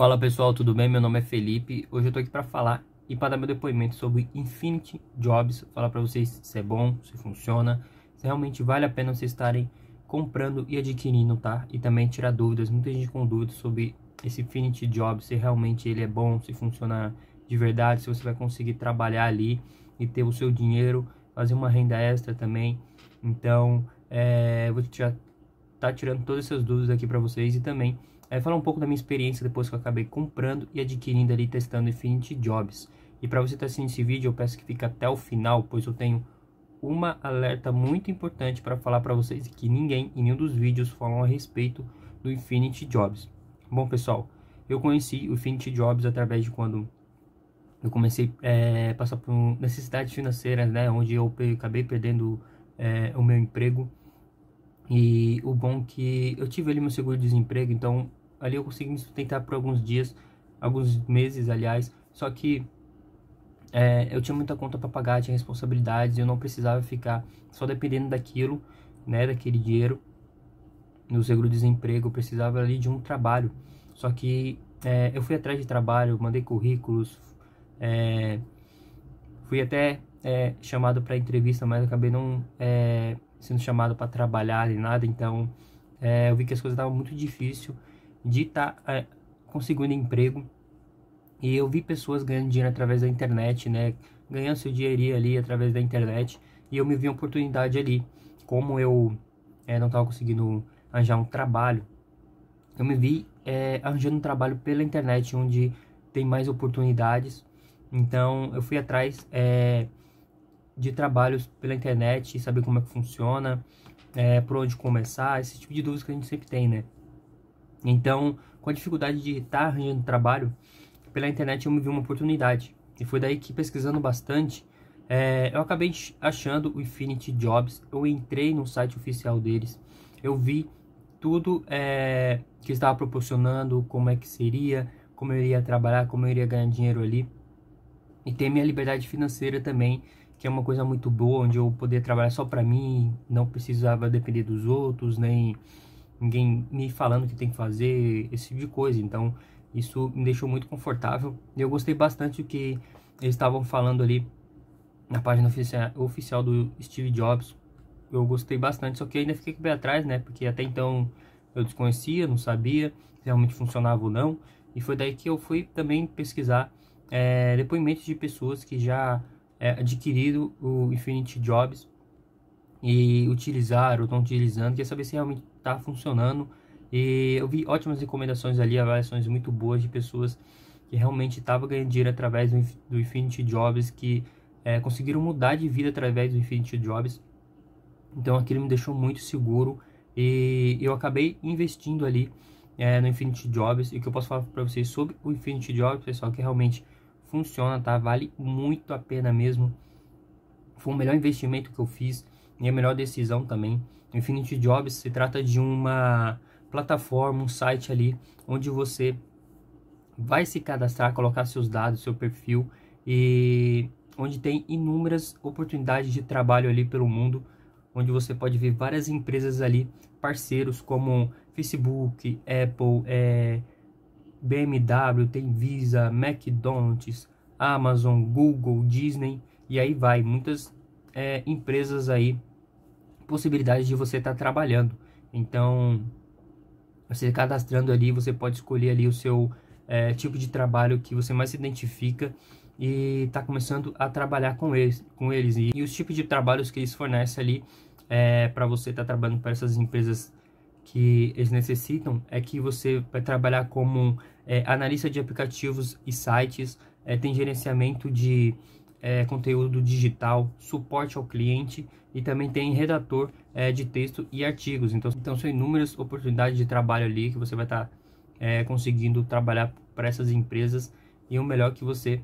Fala pessoal, tudo bem? Meu nome é Felipe. Hoje eu tô aqui para falar e para dar meu depoimento sobre Infinity Jobs, falar para vocês se é bom, se funciona, se realmente vale a pena vocês estarem comprando e adquirindo, tá? E também tirar dúvidas, muita gente com dúvidas sobre esse Infinity Jobs, se realmente ele é bom, se funciona de verdade, se você vai conseguir trabalhar ali e ter o seu dinheiro, fazer uma renda extra também. Então, é, vou te tirar, tá tirando todas essas dúvidas aqui para vocês e também é, falar um pouco da minha experiência depois que eu acabei comprando e adquirindo ali, testando Infinity Jobs. E para você estar tá assistindo esse vídeo, eu peço que fique até o final, pois eu tenho uma alerta muito importante para falar para vocês que ninguém em nenhum dos vídeos falam a respeito do Infinity Jobs. Bom, pessoal, eu conheci o Infinity Jobs através de quando eu comecei a é, passar por necessidades financeiras, né, onde eu acabei perdendo é, o meu emprego. E o bom que eu tive ali meu seguro-desemprego, então ali eu consegui me sustentar por alguns dias, alguns meses, aliás. Só que é, eu tinha muita conta para pagar, tinha responsabilidades, eu não precisava ficar só dependendo daquilo, né, daquele dinheiro. No seguro-desemprego, eu precisava ali de um trabalho. Só que é, eu fui atrás de trabalho, mandei currículos, é, fui até é, chamado para entrevista, mas acabei não é, sendo chamado para trabalhar e nada, então é, eu vi que as coisas estavam muito difíceis de estar tá, é, conseguindo emprego. E eu vi pessoas ganhando dinheiro através da internet, né? Ganhando seu dinheirinho ali através da internet. E eu me vi uma oportunidade ali. Como eu é, não estava conseguindo arranjar um trabalho, eu me vi é, arranjando um trabalho pela internet, onde tem mais oportunidades. Então eu fui atrás é, de trabalhos pela internet, saber como é que funciona, é, por onde começar, esse tipo de dúvidas que a gente sempre tem, né? Então, com a dificuldade de estar arranjando trabalho, pela internet eu me vi uma oportunidade. E foi daí que, pesquisando bastante, é, eu acabei achando o Infinity Jobs. Eu entrei no site oficial deles, eu vi tudo é, que estava proporcionando, como é que seria, como eu iria trabalhar, como eu iria ganhar dinheiro ali. E ter minha liberdade financeira também, que é uma coisa muito boa, onde eu poder trabalhar só para mim, não precisava depender dos outros, nem ninguém me falando que tem que fazer, esse tipo de coisa. Então, isso me deixou muito confortável. E eu gostei bastante do que eles estavam falando ali na página oficia oficial do Steve Jobs. Eu gostei bastante, só que ainda fiquei bem atrás, né? Porque até então eu desconhecia, não sabia se realmente funcionava ou não. E foi daí que eu fui também pesquisar é, depoimentos de pessoas que já é, adquiriram o Infinity Jobs e utilizaram, ou estão utilizando, quer saber se realmente tá funcionando. E eu vi ótimas recomendações ali, avaliações muito boas de pessoas que realmente estavam ganhando dinheiro através do, do Infinity Jobs, que é, conseguiram mudar de vida através do Infinity Jobs. Então aquilo me deixou muito seguro e eu acabei investindo ali é, no Infinity Jobs. E o que eu posso falar para vocês sobre o Infinity Jobs, pessoal, que realmente funciona, tá? Vale muito a pena mesmo. Foi o melhor investimento que eu fiz e a melhor decisão também. O Infinity Jobs se trata de uma plataforma, um site ali, onde você vai se cadastrar, colocar seus dados, seu perfil e onde tem inúmeras oportunidades de trabalho ali pelo mundo, onde você pode ver várias empresas ali, parceiros como Facebook, Apple, é, eh, BMW, tem Visa, McDonald's, Amazon, Google, Disney e aí vai muitas é, empresas aí possibilidades de você estar tá trabalhando. Então, você cadastrando ali, você pode escolher ali o seu é, tipo de trabalho que você mais se identifica e está começando a trabalhar com eles, com eles e, e os tipos de trabalhos que eles fornecem ali é, eh, para você estar tá trabalhando para essas empresas que eles necessitam é que você vai trabalhar como é, analista de aplicativos e sites, é, tem gerenciamento de é, conteúdo digital, suporte ao cliente e também tem redator é, de texto e artigos. Então, então são inúmeras oportunidades de trabalho ali que você vai estar tá, é, conseguindo trabalhar para essas empresas e o melhor que você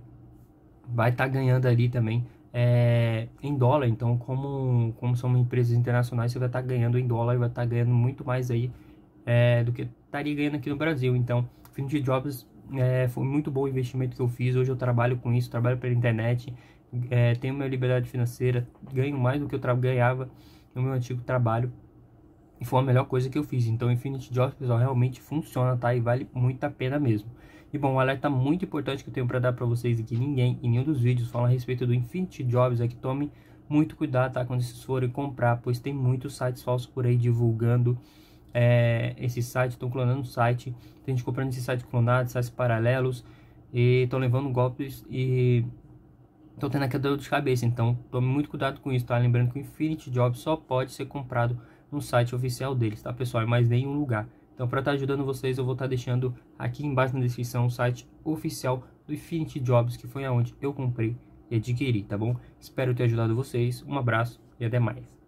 vai estar tá ganhando ali também é, em dólar. Então, como, como são empresas internacionais, você vai estar tá ganhando em dólar e vai estar tá ganhando muito mais aí é, do que estaria ganhando aqui no Brasil. Então, Infinity Jobs é, foi muito bom o investimento que eu fiz. Hoje eu trabalho com isso, trabalho pela internet, é, tenho minha liberdade financeira, ganho mais do que eu ganhava no meu antigo trabalho. E foi a melhor coisa que eu fiz. Então, Infinity Jobs, pessoal, realmente funciona, tá? E vale muito a pena mesmo. E bom, um alerta muito importante que eu tenho para dar para vocês aqui: ninguém em nenhum dos vídeos fala a respeito do Infinity Jobs. É que tome muito cuidado, tá? Quando vocês forem comprar, pois tem muitos sites falsos por aí divulgando é, esse site, estão clonando o site, tem gente comprando esse site clonado, sites paralelos, e estão levando golpes e estão tendo aquela dor de cabeça. Então, tome muito cuidado com isso, tá? Lembrando que o Infinity Jobs só pode ser comprado no site oficial deles, tá, pessoal? Em é mais nenhum lugar. Então, para estar tá ajudando vocês, eu vou estar tá deixando aqui embaixo na descrição o site oficial do Infinity Jobs, que foi aonde eu comprei e adquiri, tá bom? Espero ter ajudado vocês. Um abraço e até mais.